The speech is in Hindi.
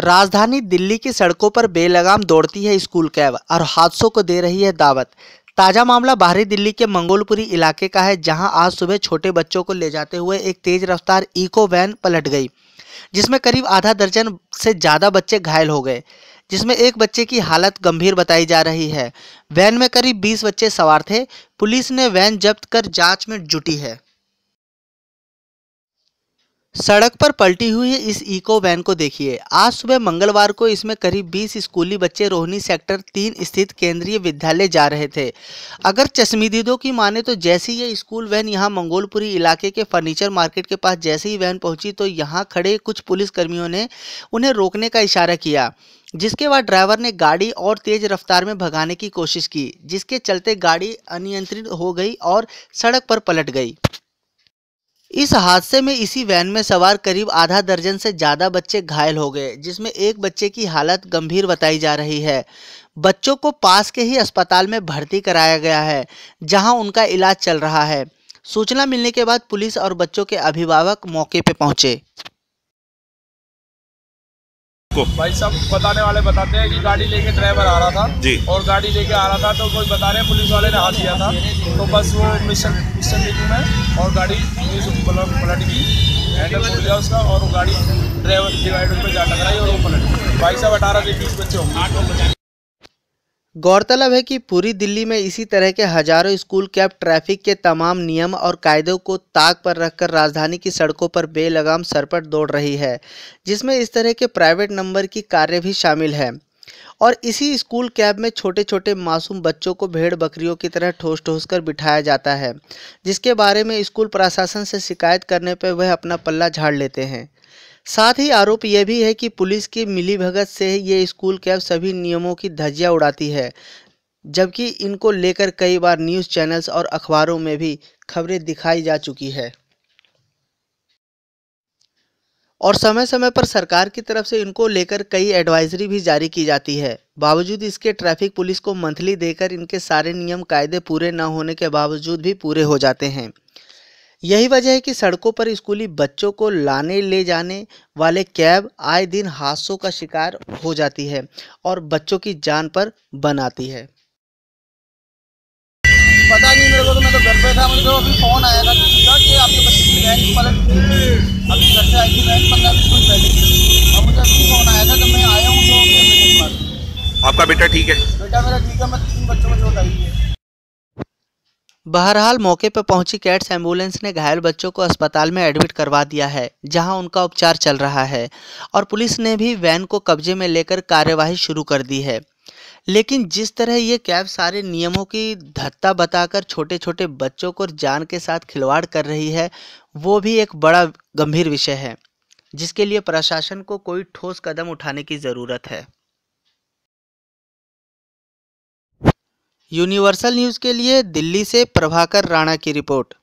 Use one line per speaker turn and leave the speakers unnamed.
राजधानी दिल्ली की सड़कों पर बेलगाम दौड़ती है स्कूल कैब और हादसों को दे रही है दावत ताज़ा मामला बाहरी दिल्ली के मंगोलपुरी इलाके का है जहां आज सुबह छोटे बच्चों को ले जाते हुए एक तेज रफ्तार इको वैन पलट गई जिसमें करीब आधा दर्जन से ज़्यादा बच्चे घायल हो गए जिसमें एक बच्चे की हालत गंभीर बताई जा रही है वैन में करीब बीस बच्चे सवार थे पुलिस ने वैन जब्त कर जाँच में जुटी है सड़क पर पलटी हुई इस इको वैन को देखिए आज सुबह मंगलवार को इसमें करीब 20 स्कूली बच्चे रोहनी सेक्टर तीन स्थित केंद्रीय विद्यालय जा रहे थे अगर चश्मीदीदों की माने तो जैसी ये स्कूल वैन यहां मंगोलपुरी इलाके के फर्नीचर मार्केट के पास जैसे ही वैन पहुंची तो यहां खड़े कुछ पुलिसकर्मियों ने उन्हें रोकने का इशारा किया जिसके बाद ड्राइवर ने गाड़ी और तेज रफ्तार में भगाने की कोशिश की जिसके चलते गाड़ी अनियंत्रित हो गई और सड़क पर पलट गई इस हादसे में इसी वैन में सवार करीब आधा दर्जन से ज़्यादा बच्चे घायल हो गए जिसमें एक बच्चे की हालत गंभीर बताई जा रही है बच्चों को पास के ही अस्पताल में भर्ती कराया गया है जहां उनका इलाज चल रहा है सूचना मिलने के बाद पुलिस और बच्चों के अभिभावक मौके पर पहुंचे आपको भाई सब बताने वाले बताते हैं कि गाड़ी लेके ड्राइवर आ रहा था जी और गाड़ी लेके आ रहा था तो कोई बता रहे पुलिस वाले ने हाथ दिया था तो बस वो मिशन मिशन मीटिंग में और गाड़ी पलट गई गया उसका और गाड़ी ड्राइवर डिवाइडर पर जा टकराई और वो पलट गई भाई साहब अठारह से बीस बच्चे होंगे गौरतलब है कि पूरी दिल्ली में इसी तरह के हजारों स्कूल कैब ट्रैफिक के तमाम नियम और कायदों को ताक पर रखकर राजधानी की सड़कों पर बेलगाम सरपट दौड़ रही है जिसमें इस तरह के प्राइवेट नंबर की कार्य भी शामिल है और इसी स्कूल कैब में छोटे छोटे मासूम बच्चों को भेड़ बकरियों की तरह ठोस ठोस कर बिठाया जाता है जिसके बारे में स्कूल प्रशासन से शिकायत करने पर वह अपना पल्ला झाड़ लेते हैं साथ ही आरोप यह भी है कि पुलिस की मिलीभगत से ये स्कूल कैब सभी नियमों की धज्जियां उड़ाती है जबकि इनको लेकर कई बार न्यूज़ चैनल्स और अखबारों में भी खबरें दिखाई जा चुकी है और समय समय पर सरकार की तरफ से इनको लेकर कई एडवाइजरी भी जारी की जाती है बावजूद इसके ट्रैफिक पुलिस को मंथली देकर इनके सारे नियम कायदे पूरे न होने के बावजूद भी पूरे हो जाते हैं यही वजह है कि सड़कों पर स्कूली बच्चों को लाने ले जाने वाले कैब आए दिन हादसों का शिकार हो जाती है और बच्चों की जान पर बनाती है पता नहीं मेरे को तो मैं तो घर पे था मुझे तो अभी फोन आया था किसी का कि आपके बच्चे की बैंक पलट अभी घर से आई थी बैंक पंद्रह बीस मिनट पहले और मुझे अभी फोन आया था जब तो मैं आया हूँ तो आपका बेटा ठीक है बेटा मेरा ठीक है मैं तीन बच्चों को चोट आई है बहरहाल मौके पर पहुंची कैट्स एम्बुलेंस ने घायल बच्चों को अस्पताल में एडमिट करवा दिया है जहां उनका उपचार चल रहा है और पुलिस ने भी वैन को कब्जे में लेकर कार्यवाही शुरू कर दी है लेकिन जिस तरह ये कैब सारे नियमों की धत्ता बताकर छोटे छोटे बच्चों को जान के साथ खिलवाड़ कर रही है वो भी एक बड़ा गंभीर विषय है जिसके लिए प्रशासन को कोई ठोस कदम उठाने की ज़रूरत है यूनिवर्सल न्यूज़ के लिए दिल्ली से प्रभाकर राणा की रिपोर्ट